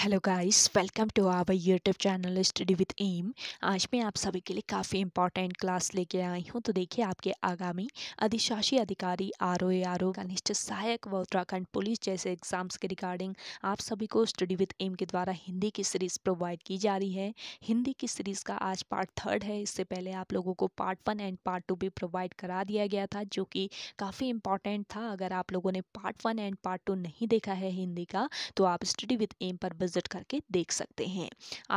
hello guys welcome to our YouTube channel study with M आज मैं आप सभी के लिए काफ़ी इंपॉर्टेंट क्लास लेके आई हूं तो देखिए आपके आगामी अधिशासी अधिकारी आर ओ आर ओ कनिष्ठ सहायक व उत्तराखंड पुलिस जैसे एग्जाम्स के रिगार्डिंग आप सभी को स्टडी विद एम के द्वारा हिंदी की सीरीज़ प्रोवाइड की जा रही है हिंदी की सीरीज़ का आज पार्ट थर्ड है इससे पहले आप लोगों को part one and part two भी प्रोवाइड करा दिया गया था जो कि काफ़ी इंपॉर्टेंट था अगर आप लोगों ने part one and part two नहीं देखा है हिंदी का तो आप स्टडी विद एम पर विजिट करके देख सकते हैं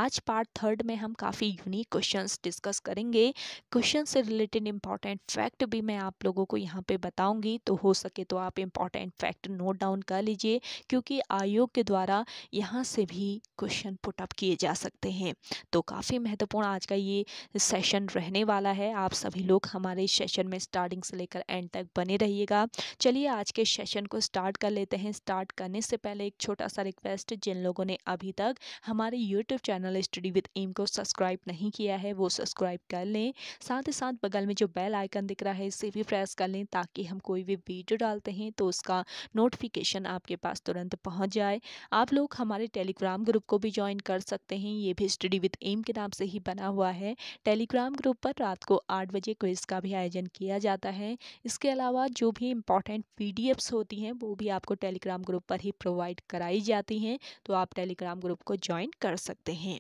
आज पार्ट थर्ड में हम काफ़ी यूनिक क्वेश्चंस डिस्कस करेंगे क्वेश्चन से रिलेटेड इंपॉर्टेंट फैक्ट भी मैं आप लोगों को यहाँ पे बताऊंगी तो हो सके तो आप इम्पॉर्टेंट फैक्ट नोट डाउन कर लीजिए क्योंकि आयोग के द्वारा यहाँ से भी क्वेश्चन पुटअप किए जा सकते हैं तो काफ़ी महत्वपूर्ण आज का ये सेशन रहने वाला है आप सभी लोग हमारे सेशन में स्टार्टिंग से लेकर एंड तक बने रहिएगा चलिए आज के सेशन को स्टार्ट कर लेते हैं स्टार्ट करने से पहले एक छोटा सा रिक्वेस्ट जिन लोगों ने जिन्होंने अभी तक हमारे YouTube channel study with M को सब्सक्राइब नहीं किया है वो सब्सक्राइब कर लें साथ ही साथ बगल में जो बेल आइकन दिख रहा है इसे भी प्रेस कर लें ताकि हम कोई भी वीडियो डालते हैं तो उसका नोटिफिकेशन आपके पास तुरंत पहुँच जाए आप लोग हमारे टेलीग्राम ग्रुप को भी ज्वाइन कर सकते हैं ये भी स्टडी विद एम के नाम से ही बना हुआ है टेलीग्राम ग्रुप पर रात को आठ बजे क्विज़ का भी आयोजन किया जाता है इसके अलावा जो भी इम्पोर्टेंट पी होती हैं वो भी आपको टेलीग्राम ग्रुप पर ही प्रोवाइड कराई जाती हैं तो आप टेलीग्राम ग्रुप को ज्वाइन कर सकते हैं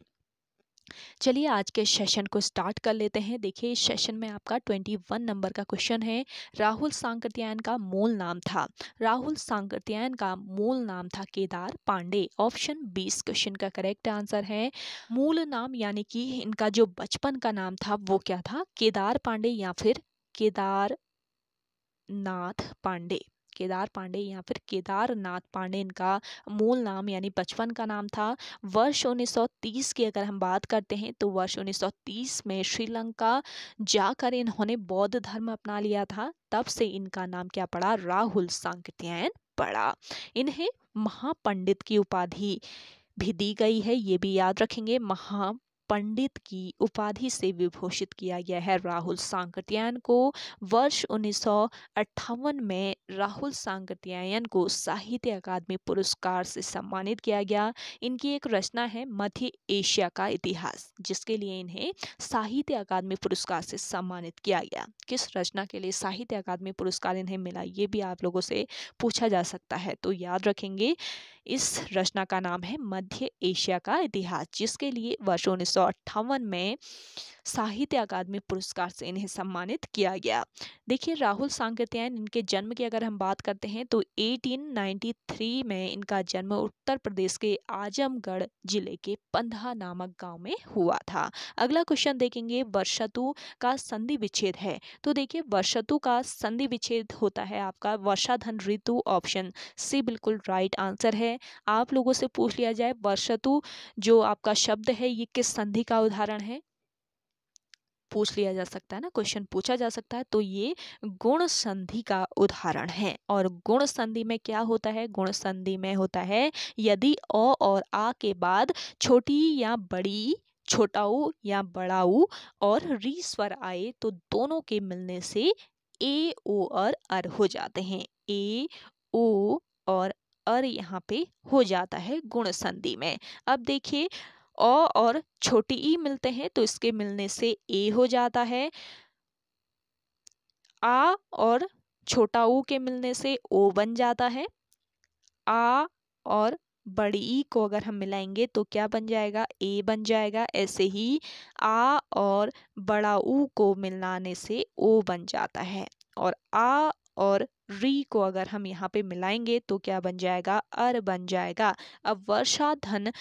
चलिए आज के सेशन को स्टार्ट कर लेते हैं देखिए इस सेशन में आपका ट्वेंटी वन नंबर का क्वेश्चन है राहुल सांकृत्यायन का मूल नाम था राहुल सांकृत्यायन का मूल नाम था केदार पांडे ऑप्शन बीस क्वेश्चन का करेक्ट आंसर है मूल नाम यानी कि इनका जो बचपन का नाम था वो क्या था केदार पांडे या फिर केदार नाथ पांडे केदार पांडे या फिर केदारनाथ पांडे इनका मूल नाम यानी बचपन का नाम था वर्ष 1930 की अगर हम बात करते हैं तो वर्ष 1930 में श्रीलंका जाकर इन्होंने बौद्ध धर्म अपना लिया था तब से इनका नाम क्या पड़ा राहुल सांकृत्यायन पड़ा इन्हें महापंडित की उपाधि भी दी गई है ये भी याद रखेंगे महा पंडित की उपाधि से विभूषित किया गया है राहुल सांकत्यायन को वर्ष उन्नीस में राहुल सांकत्यायन को साहित्य अकादमी पुरस्कार से सम्मानित किया गया इनकी एक रचना है मध्य एशिया का इतिहास जिसके लिए इन्हें साहित्य अकादमी पुरस्कार से सम्मानित किया गया किस रचना के लिए साहित्य अकादमी पुरस्कार इन्हें मिला ये भी आप लोगों से पूछा जा सकता है तो याद रखेंगे इस रचना का नाम है मध्य एशिया का इतिहास जिसके लिए वर्ष उन्नीस सौ अट्ठावन में साहित्य अकादमी पुरस्कार से इन्हें सम्मानित किया गया देखिए राहुल सांगत्यायन इनके जन्म की अगर हम बात करते हैं तो 1893 में इनका जन्म उत्तर प्रदेश के आजमगढ़ जिले के पंधा नामक गांव में हुआ था अगला क्वेश्चन देखेंगे वर्षतु का संधि विच्छेद है तो देखिए वर्षतु का संधि विच्छेद होता है आपका वर्षाधन ऋतु ऑप्शन सी बिल्कुल राइट आंसर है आप लोगों से पूछ लिया जाए वर्षतु जो आपका शब्द है ये किस संधि का उदाहरण है पूछ लिया जा सकता है ना क्वेश्चन पूछा जा सकता है तो ये गुण संधि का उदाहरण है और गुण संधि में क्या होता है गुण संधि में होता है यदि अ और आ के बाद छोटी या बड़ी छोटाऊ या बड़ाऊ और री स्वर आए तो दोनों के मिलने से ए ओ और अर हो जाते हैं ए ओ और अर यहाँ पे हो जाता है गुण संधि में अब देखिए अ और छोटी ई मिलते हैं तो इसके मिलने से ए हो जाता है आ और छोटा ऊ के मिलने से ओ बन जाता है आ और बड़ी ई को अगर हम मिलाएंगे तो क्या बन जाएगा ए बन जाएगा ऐसे ही आ और बड़ा ऊ को मिलाने से ओ बन जाता है और आ और री को अगर हम यहाँ पे मिलाएंगे तो क्या बन जाएगा अर बन जाएगा अब वर्षा धन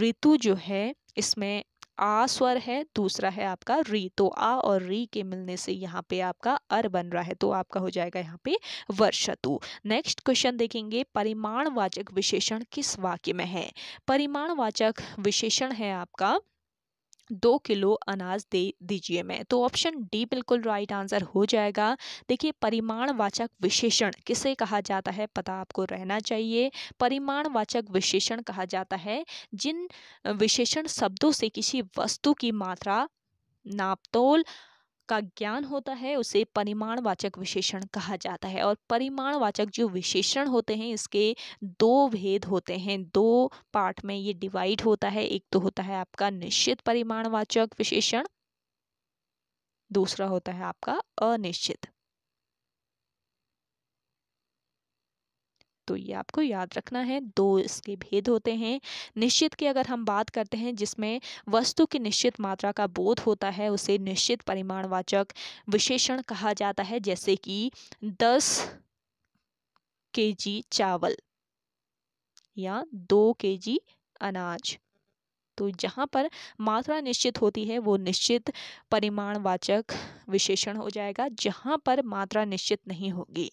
ऋतु जो है इसमें आ स्वर है दूसरा है आपका री तो आ और री के मिलने से यहाँ पे आपका अर बन रहा है तो आपका हो जाएगा यहाँ पे वर्षतु नेक्स्ट क्वेश्चन देखेंगे परिमाणवाचक विशेषण किस वाक्य में है परिमाणवाचक विशेषण है आपका दो किलो अनाज दे दीजिए मैं तो ऑप्शन डी बिल्कुल राइट आंसर हो जाएगा देखिए परिमाणवाचक विशेषण किसे कहा जाता है पता आपको रहना चाहिए परिमाणवाचक विशेषण कहा जाता है जिन विशेषण शब्दों से किसी वस्तु की मात्रा नापतोल का ज्ञान होता है उसे परिमाणवाचक विशेषण कहा जाता है और परिमाणवाचक जो विशेषण होते हैं इसके दो भेद होते हैं दो पार्ट में ये डिवाइड होता है एक तो होता है आपका निश्चित परिमाणवाचक विशेषण दूसरा होता है आपका अनिश्चित तो ये आपको याद रखना है दो इसके भेद होते हैं निश्चित की अगर हम बात करते हैं जिसमें वस्तु की निश्चित मात्रा का बोध होता है उसे निश्चित परिमाणवाचक विशेषण कहा जाता है जैसे कि दस के जी चावल या दो के जी अनाज तो जहाँ पर मात्रा निश्चित होती है वो निश्चित परिमाणवाचक विशेषण हो जाएगा जहाँ पर मात्रा निश्चित नहीं होगी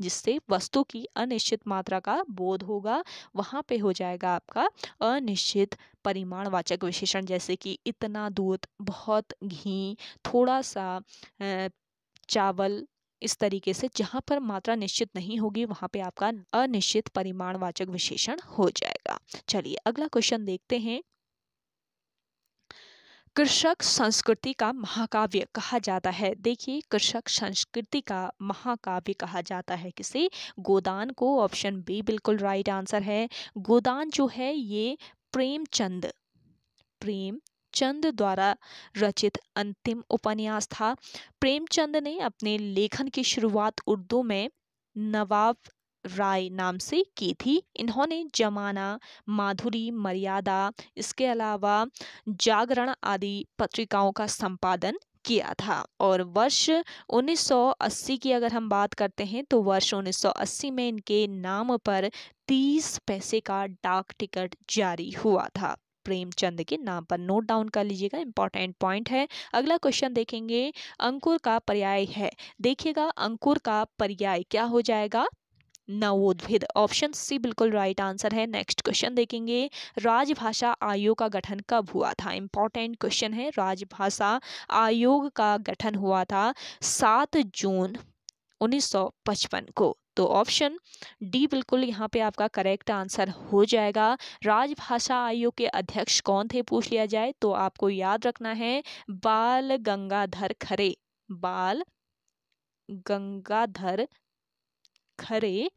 जिससे वस्तु की अनिश्चित मात्रा का बोध होगा वहाँ पे हो जाएगा आपका अनिश्चित परिमाणवाचक विशेषण जैसे कि इतना दूध बहुत घी थोड़ा सा चावल इस तरीके से जहाँ पर मात्रा निश्चित नहीं होगी वहाँ पे आपका अनिश्चित परिमाणवाचक विशेषण हो जाएगा चलिए अगला क्वेश्चन देखते हैं कृषक संस्कृति का महाकाव्य कहा जाता है देखिए कृषक संस्कृति का महाकाव्य कहा जाता है किसे गोदान को ऑप्शन बी बिल्कुल राइट आंसर है गोदान जो है ये प्रेमचंद प्रेम चंद द्वारा रचित अंतिम उपन्यास था प्रेमचंद ने अपने लेखन की शुरुआत उर्दू में नवाब राय नाम से की थी इन्होंने जमाना माधुरी मर्यादा इसके अलावा जागरण आदि पत्रिकाओं का संपादन किया था और वर्ष 1980 की अगर हम बात करते हैं तो वर्ष 1980 में इनके नाम पर 30 पैसे का डाक टिकट जारी हुआ था प्रेमचंद के नाम पर नोट डाउन कर लीजिएगा इंपॉर्टेंट पॉइंट है अगला क्वेश्चन देखेंगे अंकुर का पर्याय है देखिएगा अंकुर का पर्याय क्या हो जाएगा नवोद्भिद ऑप्शन सी बिल्कुल राइट आंसर है नेक्स्ट क्वेश्चन देखेंगे राजभाषा आयोग का गठन कब हुआ था इंपॉर्टेंट क्वेश्चन है राजभाषा आयोग का गठन हुआ था सात जून 1955 को तो ऑप्शन डी बिल्कुल यहाँ पे आपका करेक्ट आंसर हो जाएगा राजभाषा आयोग के अध्यक्ष कौन थे पूछ लिया जाए तो आपको याद रखना है बाल गंगाधर खरे बाल गंगाधर खरे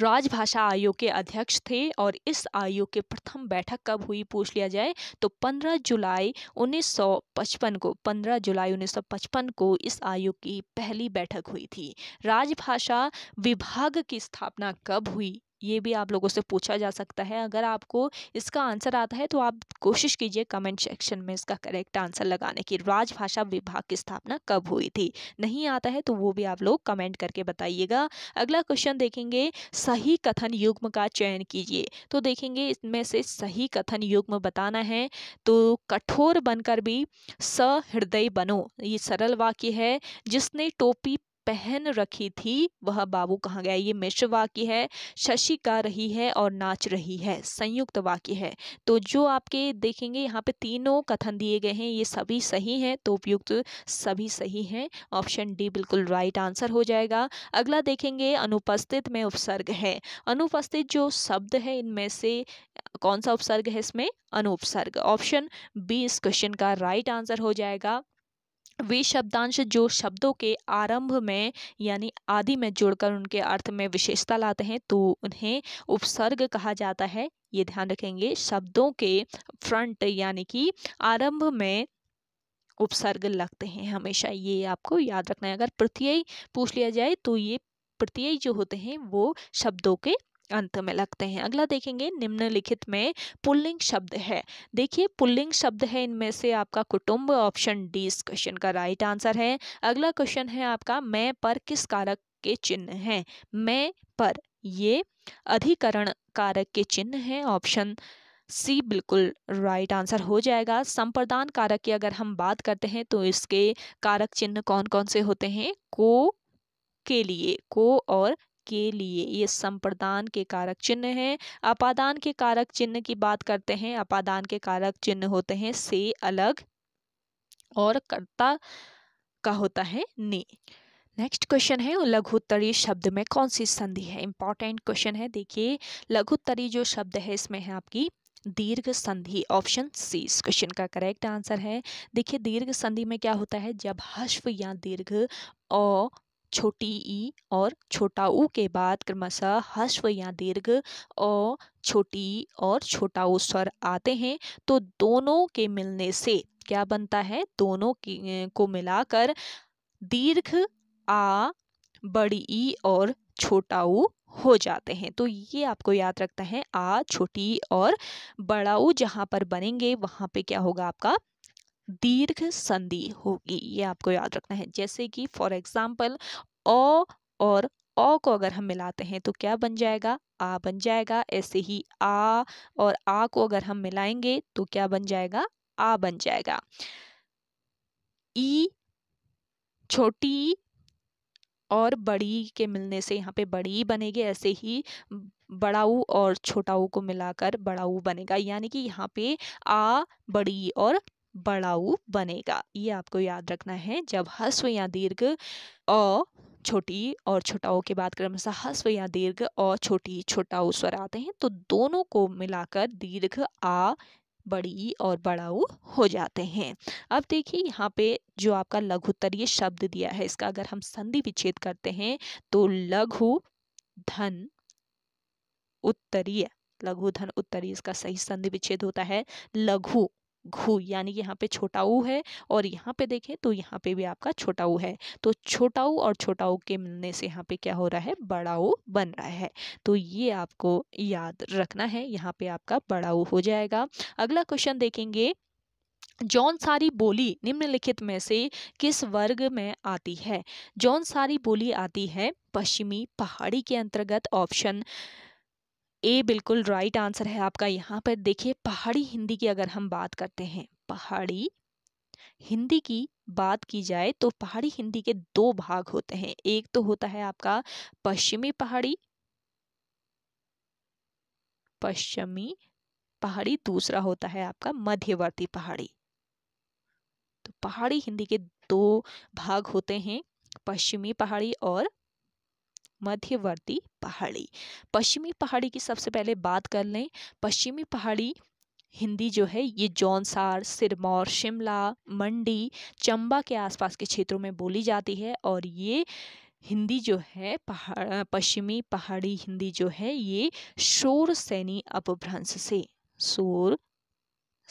राजभाषा आयोग के अध्यक्ष थे और इस आयोग की प्रथम बैठक कब हुई पूछ लिया जाए तो 15 जुलाई 1955 को 15 जुलाई 1955 को इस आयोग की पहली बैठक हुई थी राजभाषा विभाग की स्थापना कब हुई ये भी आप लोगों से पूछा जा सकता है अगर आपको इसका आंसर आता है तो आप कोशिश कीजिए कमेंट सेक्शन में इसका करेक्ट आंसर लगाने की राजभाषा विभाग की स्थापना कब हुई थी नहीं आता है तो वो भी आप लोग कमेंट करके बताइएगा अगला क्वेश्चन देखेंगे सही कथन युग्म का चयन कीजिए तो देखेंगे इसमें से सही कथन युग्म बताना है तो कठोर बनकर भी सहृदय बनो ये सरल वाक्य है जिसने टोपी पहन रखी थी वह बाबू कहाँ गया ये मिश्र वाक्य है शशि का रही है और नाच रही है संयुक्त वाक्य है तो जो आपके देखेंगे यहाँ पे तीनों कथन दिए गए हैं ये सभी सही हैं तो उपयुक्त सभी सही हैं ऑप्शन डी बिल्कुल राइट आंसर हो जाएगा अगला देखेंगे अनुपस्थित में उपसर्ग है अनुपस्थित जो शब्द है इनमें से कौन सा उपसर्ग है इसमें अनुपसर्ग ऑप्शन बी इस क्वेश्चन का राइट आंसर हो जाएगा वे शब्दांश जो शब्दों के आरंभ में यानी आदि में जोड़कर उनके अर्थ में विशेषता लाते हैं तो उन्हें उपसर्ग कहा जाता है ये ध्यान रखेंगे शब्दों के फ्रंट यानी कि आरंभ में उपसर्ग लगते हैं हमेशा ये आपको याद रखना है अगर प्रत्यय पूछ लिया जाए तो ये प्रत्यय जो होते हैं वो शब्दों के अंत में लगते हैं अगला देखेंगे निम्नलिखित में पुल्लिंग शब्द है देखिए पुल्लिंग शब्द है इनमें से आपका कुटुंब ऑप्शन डी इस क्वेश्चन का राइट आंसर है अगला क्वेश्चन है आपका मैं पर किस कारक के चिन्ह हैं मैं पर ये अधिकरण कारक के चिन्ह हैं ऑप्शन सी बिल्कुल राइट आंसर हो जाएगा संप्रदान कारक की अगर हम बात करते हैं तो इसके कारक चिन्ह कौन कौन से होते हैं को के लिए को और के लिए ये संप्रदान के कारक चिन्ह हैं अपादान के कारक चिन्ह की बात करते हैं अपादान के कारक चिन्ह होते हैं से अलग और कर्ता का होता है ने नेक्स्ट क्वेश्चन है लघुत्तरी शब्द में कौन सी संधि है इंपॉर्टेंट क्वेश्चन है देखिए लघुत्तरी जो शब्द है इसमें है आपकी दीर्घ संधि ऑप्शन सी इस क्वेश्चन का करेक्ट आंसर है देखिए दीर्घ संधि में क्या होता है जब हश्व या दीर्घ ओ छोटी ई और छोटा ऊ के बाद क्रमशः हस्व या दीर्घ ओ छोटी ई और छोटा ऊ स्वर आते हैं तो दोनों के मिलने से क्या बनता है दोनों की को मिलाकर दीर्घ आ बड़ी ई और छोटा ऊ हो जाते हैं तो ये आपको याद रखता है आ छोटी और बड़ा ऊ जहाँ पर बनेंगे वहाँ पे क्या होगा आपका दीर्घ संधि होगी ये आपको याद रखना है जैसे कि फॉर एग्जाम्पल ओ और ओ को अगर हम मिलाते हैं तो क्या बन जाएगा आ बन जाएगा ऐसे ही आ और आ को अगर हम मिलाएंगे तो क्या बन जाएगा आ बन जाएगा ई छोटी और बड़ी के मिलने से यहाँ पे बड़ी बनेगी ऐसे ही बड़ाऊ और छोटाऊ को मिलाकर बड़ाऊ बनेगा यानी कि यहाँ पे आ बड़ी और बड़ाऊ बनेगा ये आपको याद रखना है जब हस्व या दीर्घ अ छोटी और छोटाऊ के बाद क्रमशः मतलब हस्व या दीर्घ और छोटी छोटाऊ स्वर आते हैं तो दोनों को मिलाकर दीर्घ आ बड़ी और बड़ाऊ हो जाते हैं अब देखिए यहाँ पे जो आपका लघुत्तरीय शब्द दिया है इसका अगर हम संधि विच्छेद करते हैं तो लघु धन उत्तरीय लघु धन उत्तरीय इसका सही संधि विच्छेद होता है लघु घू यानी यहाँ पे छोटा ऊ है और यहाँ पे देखें तो यहाँ पे भी आपका छोटा ऊ है तो छोटा ऊ और छोटा ऊ के मिलने से यहाँ पे क्या हो रहा है बड़ा ऊ बन रहा है तो ये आपको याद रखना है यहाँ पे आपका बड़ा ऊ हो जाएगा अगला क्वेश्चन देखेंगे जौन सारी बोली निम्नलिखित में से किस वर्ग में आती है जौन सारी बोली आती है पश्चिमी पहाड़ी के अंतर्गत ऑप्शन ए बिल्कुल राइट आंसर है आपका यहाँ पर देखिए पहाड़ी हिंदी की अगर हम बात करते हैं पहाड़ी हिंदी की बात की जाए तो पहाड़ी हिंदी के दो भाग होते हैं एक तो होता है आपका पश्चिमी पहाड़ी पश्चिमी पहाड़ी दूसरा होता है आपका मध्यवर्ती पहाड़ी तो पहाड़ी हिंदी के दो भाग होते हैं पश्चिमी पहाड़ी और मध्यवर्ती पहाड़ी पश्चिमी पहाड़ी की सबसे पहले बात कर लें पश्चिमी पहाड़ी हिंदी जो है ये जौनसार सिरमौर शिमला मंडी चंबा के आसपास के क्षेत्रों में बोली जाती है और ये हिंदी जो है पहाड़ पश्चिमी पहाड़ी हिंदी जो है ये शोर सैनी अपभ्रंश से शोर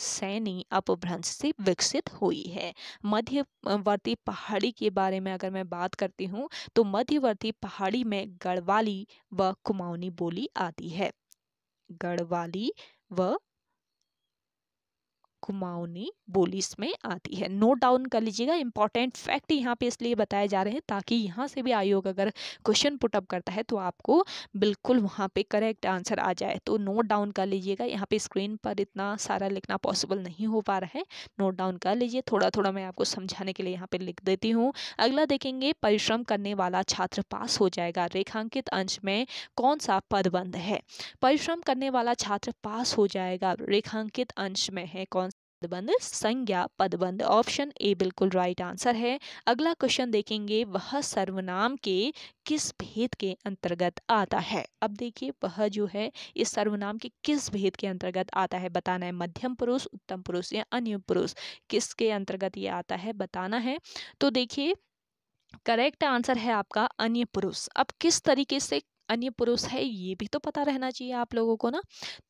सैनी अपभ्रंश से विकसित हुई है मध्यवर्ती पहाड़ी के बारे में अगर मैं बात करती हूँ तो मध्यवर्ती पहाड़ी में गढ़वाली व कुमाऊनी बोली आती है गढ़वाली व कुमाऊनी बोली इसमें आती है नोट डाउन कर लीजिएगा इंपॉर्टेंट फैक्ट यहाँ पे इसलिए बताए जा रहे हैं ताकि यहाँ से भी आयोग अगर क्वेश्चन पुटअप करता है तो आपको बिल्कुल वहाँ पे करेक्ट आंसर आ जाए तो नोट डाउन कर लीजिएगा यहाँ पे स्क्रीन पर इतना सारा लिखना पॉसिबल नहीं हो पा रहा है नोट डाउन कर लीजिए थोड़ा थोड़ा मैं आपको समझाने के लिए यहाँ पर लिख देती हूँ अगला देखेंगे परिश्रम करने वाला छात्र पास हो जाएगा रेखांकित अंश में कौन सा पदबंध है परिश्रम करने वाला छात्र पास हो जाएगा रेखांकित अंश में है कौन पदबंध संज्ञा पदबंध ऑप्शन ए बिल्कुल राइट आंसर है अगला क्वेश्चन देखेंगे वह सर्वनाम के किस भेद के अंतर्गत आता है अब देखिए वह जो है इस सर्वनाम के किस भेद के अंतर्गत आता है बताना है मध्यम पुरुष उत्तम पुरुष या अन्य पुरुष किसके अंतर्गत ये आता है बताना है तो देखिए करेक्ट आंसर है आपका अन्य पुरुष अब किस तरीके से अन्य पुरुष है ये भी तो पता रहना चाहिए आप लोगों को ना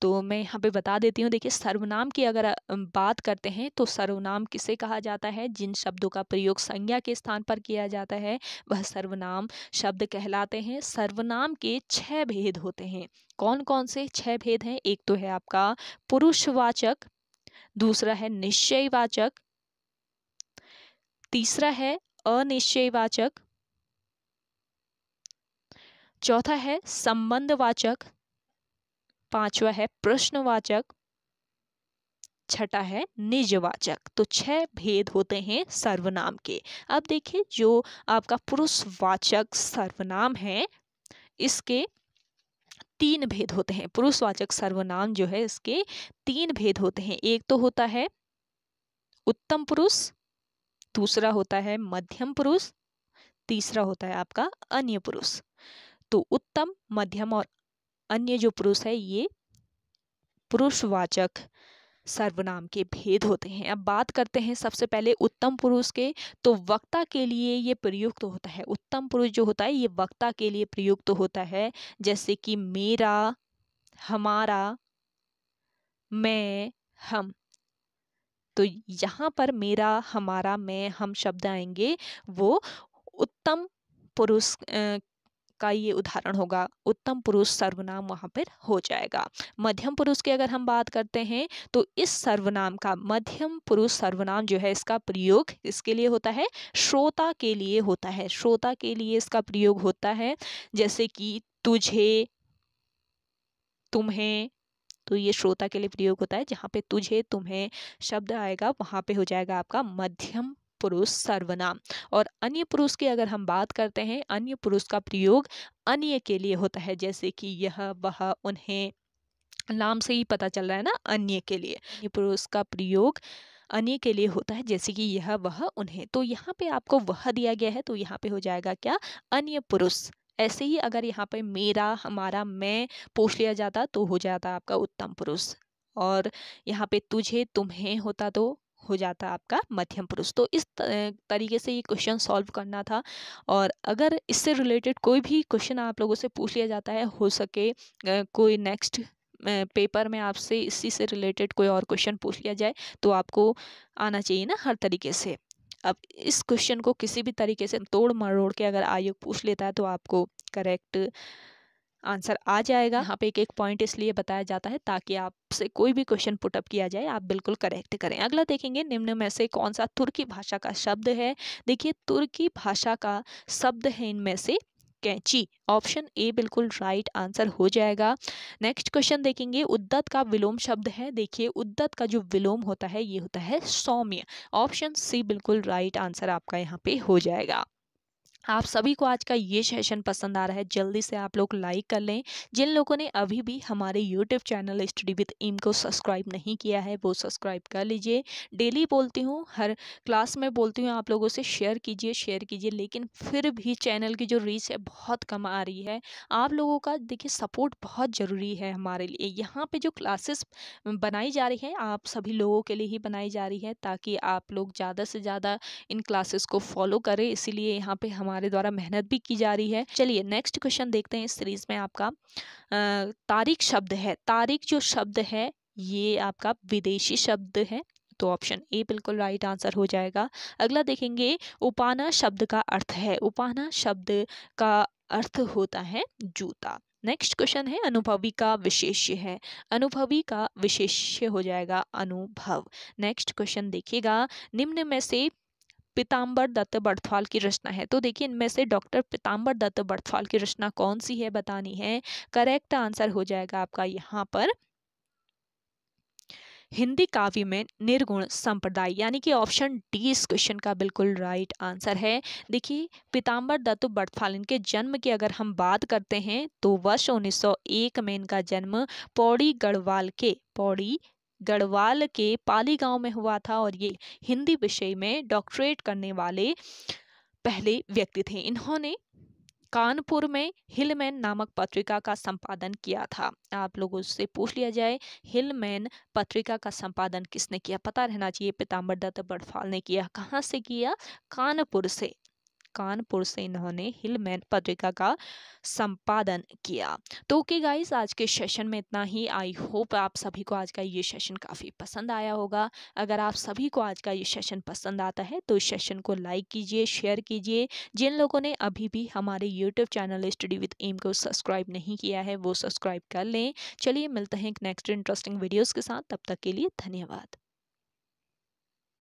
तो मैं यहाँ पे बता देती हूँ देखिए सर्वनाम की अगर बात करते हैं तो सर्वनाम किसे कहा जाता है जिन शब्दों का प्रयोग संज्ञा के स्थान पर किया जाता है वह सर्वनाम शब्द कहलाते हैं सर्वनाम के छह भेद होते हैं कौन कौन से छह भेद हैं एक तो है आपका पुरुषवाचक दूसरा है निश्चयवाचक तीसरा है अनिश्चयवाचक चौथा है संबंधवाचक पांचवा है प्रश्नवाचक छठा है निजवाचक तो छह भेद होते हैं सर्वनाम के अब देखिए जो आपका पुरुषवाचक सर्वनाम है इसके तीन भेद होते हैं पुरुषवाचक सर्वनाम जो है इसके तीन भेद होते हैं एक तो होता है उत्तम पुरुष दूसरा होता है मध्यम पुरुष तीसरा होता है आपका अन्य पुरुष किंतु तो उत्तम मध्यम और अन्य जो पुरुष है ये पुरुषवाचक सर्वनाम के भेद होते हैं अब बात करते हैं सबसे पहले उत्तम पुरुष के तो वक्ता के लिए ये प्रयुक्त तो होता है उत्तम पुरुष जो होता है ये वक्ता के लिए प्रयुक्त तो होता है जैसे कि मेरा हमारा मैं हम तो यहाँ पर मेरा हमारा मैं हम शब्द आएंगे वो उत्तम पुरुष का ये उदाहरण होगा उत्तम पुरुष सर्वनाम वहाँ पर हो जाएगा मध्यम पुरुष की अगर हम बात करते हैं तो इस सर्वनाम का मध्यम पुरुष सर्वनाम जो है इसका प्रयोग इसके लिए होता है श्रोता के लिए होता है श्रोता के लिए इसका प्रयोग होता है जैसे कि तुझे तुम्हें तो ये श्रोता के लिए प्रयोग होता है जहाँ पे तुझे तुम्हें शब्द आएगा वहाँ पे हो जाएगा आपका मध्यम पुरुष सर्वनाम और अन्य पुरुष की अगर हम बात करते हैं अन्य पुरुष का प्रयोग अन्य के लिए होता है जैसे कि यह वह उन्हें नाम से ही पता चल रहा है ना अन्य के लिए अन्य पुरुष का प्रयोग अन्य के लिए होता है जैसे कि यह वह उन्हें तो यहाँ पे आपको वह दिया गया है तो यहाँ पे हो जाएगा क्या अन्य पुरुष ऐसे ही अगर यहाँ पे मेरा हमारा मैं पूछ लिया जाता तो हो जाता आपका उत्तम पुरुष और यहाँ पे तुझे तुम्हें होता तो हो जाता आपका मध्यम पुरुष तो इस तरीके से ये क्वेश्चन सॉल्व करना था और अगर इससे रिलेटेड कोई भी क्वेश्चन आप लोगों से पूछ लिया जाता है हो सके कोई नेक्स्ट पेपर में आपसे इसी से रिलेटेड कोई और क्वेश्चन पूछ लिया जाए तो आपको आना चाहिए ना हर तरीके से अब इस क्वेश्चन को किसी भी तरीके से तोड़ मरोड़ के अगर आयोग पूछ लेता है तो आपको करेक्ट आंसर आ जाएगा यहाँ पे एक एक पॉइंट इसलिए बताया जाता है ताकि आपसे कोई भी क्वेश्चन पुटअप किया जाए आप बिल्कुल करेक्ट करें अगला देखेंगे निम्न में से कौन सा तुर्की भाषा का शब्द है देखिए तुर्की भाषा का शब्द है इनमें से कैंची ऑप्शन ए बिल्कुल राइट आंसर हो जाएगा नेक्स्ट क्वेश्चन देखेंगे उद्दत का विलोम शब्द है देखिए उद्दत का जो विलोम होता है ये होता है सौम्य ऑप्शन सी बिल्कुल राइट आंसर आपका यहाँ पे हो जाएगा आप सभी को आज का ये सेशन पसंद आ रहा है जल्दी से आप लोग लाइक कर लें जिन लोगों ने अभी भी हमारे यूट्यूब चैनल स्टडी विथ इम को सब्सक्राइब नहीं किया है वो सब्सक्राइब कर लीजिए डेली बोलती हूँ हर क्लास में बोलती हूँ आप लोगों से शेयर कीजिए शेयर कीजिए लेकिन फिर भी चैनल की जो रीच है बहुत कम आ रही है आप लोगों का देखिए सपोर्ट बहुत ज़रूरी है हमारे लिए यहाँ पर जो क्लासेस बनाई जा रही हैं आप सभी लोगों के लिए ही बनाई जा रही है ताकि आप लोग ज़्यादा से ज़्यादा इन क्लासेस को फॉलो करें इसीलिए यहाँ पर हमारे हमारे द्वारा मेहनत भी की जा रही है चलिए नेक्स्ट क्वेश्चन देखते हैं इस सीरीज में आपका तारीख शब्द है तारीख जो शब्द है ये आपका विदेशी शब्द है तो ऑप्शन ए बिल्कुल राइट आंसर हो जाएगा अगला देखेंगे उपाना शब्द का अर्थ है उपाना शब्द का अर्थ होता है जूता नेक्स्ट क्वेश्चन है अनुभवी का विशेष्य है अनुभवी का विशेष्य हो जाएगा अनुभव नेक्स्ट क्वेश्चन देखिएगा निम्न में से पिताम्बर दत्त बर्थवाल की रचना है तो देखिए इनमें से डॉक्टर पिताम्बर दत्त बर्थवाल की रचना कौन सी है बतानी है करेक्ट आंसर हो जाएगा आपका यहाँ पर हिंदी काव्य में निर्गुण संप्रदाय यानी कि ऑप्शन डी इस क्वेश्चन का बिल्कुल राइट आंसर है देखिए पीताम्बर दत्त बड़थाल इनके जन्म की अगर हम बात करते हैं तो वर्ष 1901 में इनका जन्म पौड़ी गढ़वाल के पौड़ी गढ़वाल के पाली गांव में हुआ था और ये हिंदी विषय में डॉक्टरेट करने वाले पहले व्यक्ति थे इन्होंने कानपुर में हिलमैन नामक पत्रिका का संपादन किया था आप लोगों से पूछ लिया जाए हिलमैन पत्रिका का संपादन किसने किया पता रहना चाहिए पिताम्बर दत्त बड़फाल ने किया कहाँ से किया कानपुर से कानपुर से इन्होंने हिलमैन पत्रिका का संपादन किया तो ओके गाइस आज के सेशन में इतना ही आई होप आप सभी को आज का ये सेशन काफ़ी पसंद आया होगा अगर आप सभी को आज का ये सेशन पसंद आता है तो इस सेशन को लाइक कीजिए शेयर कीजिए जिन लोगों ने अभी भी हमारे YouTube channel study with M को सब्सक्राइब नहीं किया है वो सब्सक्राइब कर लें चलिए मिलते हैं नेक्स्ट इंटरेस्टिंग वीडियोज़ के साथ तब तक के लिए धन्यवाद